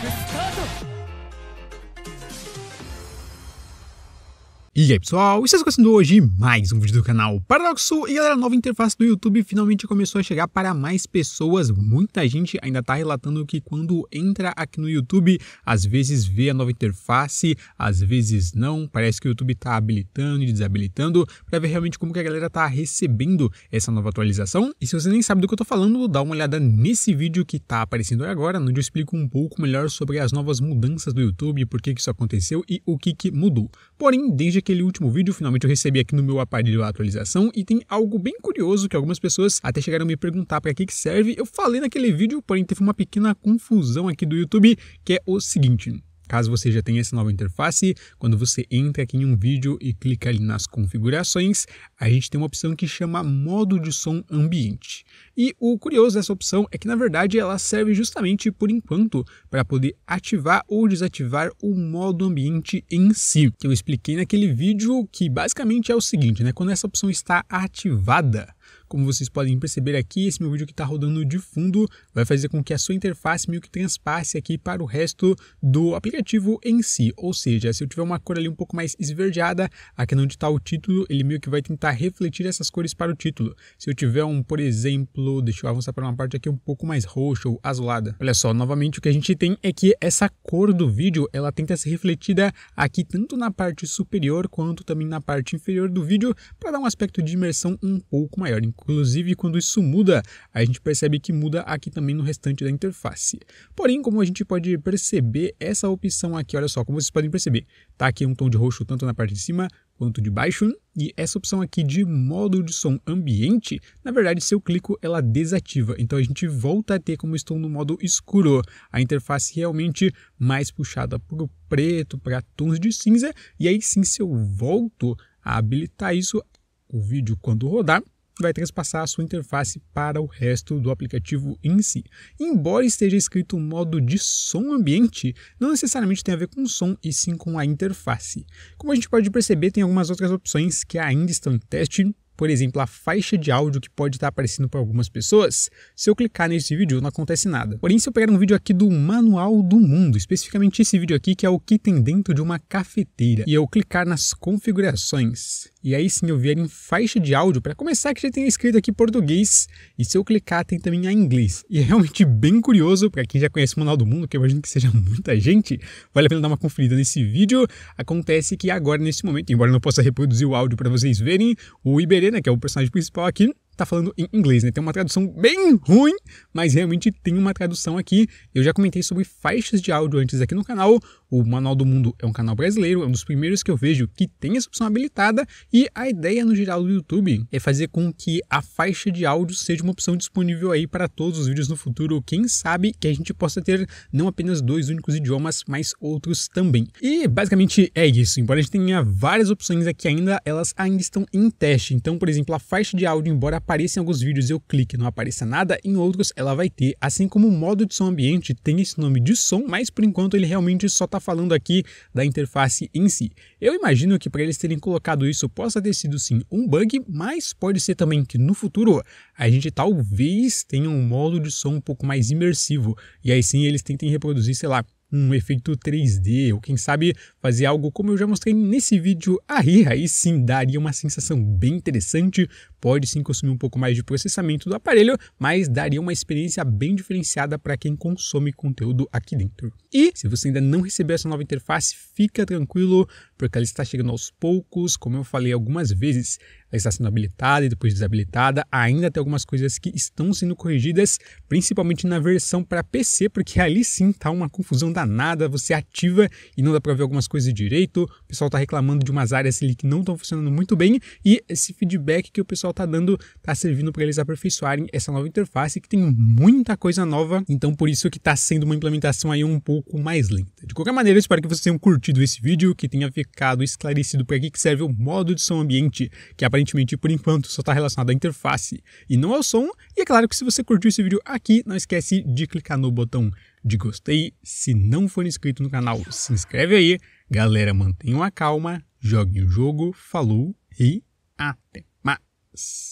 ックスタート E aí pessoal, está acontecendo hoje mais um vídeo do canal Paradoxo e galera, a nova interface do YouTube finalmente começou a chegar para mais pessoas, muita gente ainda está relatando que quando entra aqui no YouTube, às vezes vê a nova interface, às vezes não, parece que o YouTube está habilitando e desabilitando para ver realmente como que a galera está recebendo essa nova atualização. E se você nem sabe do que eu estou falando, dá uma olhada nesse vídeo que está aparecendo agora, onde eu explico um pouco melhor sobre as novas mudanças do YouTube, por que, que isso aconteceu e o que, que mudou. Porém, desde que naquele último vídeo, finalmente eu recebi aqui no meu aparelho a atualização e tem algo bem curioso que algumas pessoas até chegaram a me perguntar para que que serve. Eu falei naquele vídeo, porém teve uma pequena confusão aqui do YouTube, que é o seguinte, Caso você já tenha essa nova interface, quando você entra aqui em um vídeo e clica ali nas configurações, a gente tem uma opção que chama modo de som ambiente. E o curioso dessa opção é que na verdade ela serve justamente por enquanto para poder ativar ou desativar o modo ambiente em si, que então, eu expliquei naquele vídeo que basicamente é o seguinte, né? Quando essa opção está ativada, como vocês podem perceber aqui, esse meu vídeo que está rodando de fundo vai fazer com que a sua interface meio que transpasse aqui para o resto do aplicativo em si. Ou seja, se eu tiver uma cor ali um pouco mais esverdeada, aqui onde está o título, ele meio que vai tentar refletir essas cores para o título. Se eu tiver um, por exemplo, deixa eu avançar para uma parte aqui um pouco mais roxa ou azulada. Olha só, novamente o que a gente tem é que essa cor do vídeo, ela tenta ser refletida aqui tanto na parte superior quanto também na parte inferior do vídeo para dar um aspecto de imersão um pouco maior melhor. Inclusive, quando isso muda, a gente percebe que muda aqui também no restante da interface. Porém, como a gente pode perceber, essa opção aqui, olha só, como vocês podem perceber, tá aqui um tom de roxo tanto na parte de cima quanto de baixo. E essa opção aqui de modo de som ambiente, na verdade, se eu clico, ela desativa. Então a gente volta a ter, como estou no modo escuro, a interface realmente mais puxada para o preto, para tons de cinza. E aí sim, se eu volto a habilitar isso, o vídeo quando rodar, vai transpassar a sua interface para o resto do aplicativo em si. Embora esteja escrito modo de som ambiente, não necessariamente tem a ver com som e sim com a interface. Como a gente pode perceber, tem algumas outras opções que ainda estão em teste, por exemplo, a faixa de áudio que pode estar aparecendo para algumas pessoas, se eu clicar nesse vídeo não acontece nada. Porém, se eu pegar um vídeo aqui do Manual do Mundo, especificamente esse vídeo aqui, que é o que tem dentro de uma cafeteira, e eu clicar nas configurações, e aí sim eu vier em faixa de áudio, para começar que já tem escrito aqui português, e se eu clicar tem também a inglês. E é realmente bem curioso, para quem já conhece o Manual do Mundo, que eu imagino que seja muita gente, vale a pena dar uma conferida nesse vídeo. Acontece que agora, nesse momento, embora eu não possa reproduzir o áudio para vocês verem, o Iberê, né, que é o personagem principal aqui, tá falando em inglês, né? Tem uma tradução bem ruim, mas realmente tem uma tradução aqui. Eu já comentei sobre faixas de áudio antes aqui no canal. O Manual do Mundo é um canal brasileiro, é um dos primeiros que eu vejo que tem essa opção habilitada. E a ideia no geral do YouTube é fazer com que a faixa de áudio seja uma opção disponível aí para todos os vídeos no futuro. Quem sabe que a gente possa ter não apenas dois únicos idiomas, mas outros também. E basicamente é isso. Embora a gente tenha várias opções aqui ainda, elas ainda estão em teste. Então, por exemplo, a faixa de áudio, embora apareça em alguns vídeos e eu clique e não apareça nada, em outros ela vai ter, assim como o modo de som ambiente tem esse nome de som, mas por enquanto ele realmente só está falando aqui da interface em si. Eu imagino que para eles terem colocado isso possa ter sido sim um bug, mas pode ser também que no futuro a gente talvez tenha um modo de som um pouco mais imersivo, e aí sim eles tentem reproduzir, sei lá, um efeito 3D, ou quem sabe fazer algo como eu já mostrei nesse vídeo aí, aí sim daria uma sensação bem interessante, pode sim consumir um pouco mais de processamento do aparelho, mas daria uma experiência bem diferenciada para quem consome conteúdo aqui dentro. E se você ainda não recebeu essa nova interface, fica tranquilo, porque ela está chegando aos poucos, como eu falei algumas vezes, ela está sendo habilitada e depois desabilitada, ainda tem algumas coisas que estão sendo corrigidas, principalmente na versão para PC, porque ali sim está uma confusão danada, você ativa e não dá para ver algumas coisas direito, o pessoal está reclamando de umas áreas ali que não estão funcionando muito bem, e esse feedback que o pessoal pessoal tá dando, tá servindo para eles aperfeiçoarem essa nova interface que tem muita coisa nova, então por isso que tá sendo uma implementação aí um pouco mais lenta. De qualquer maneira, espero que vocês tenham curtido esse vídeo, que tenha ficado esclarecido para que serve o modo de som ambiente, que aparentemente por enquanto só está relacionado à interface e não ao som. E é claro que se você curtiu esse vídeo aqui, não esquece de clicar no botão de gostei. Se não for inscrito no canal, se inscreve aí. Galera, mantenham a calma, joguem o jogo, falou e até! Peace.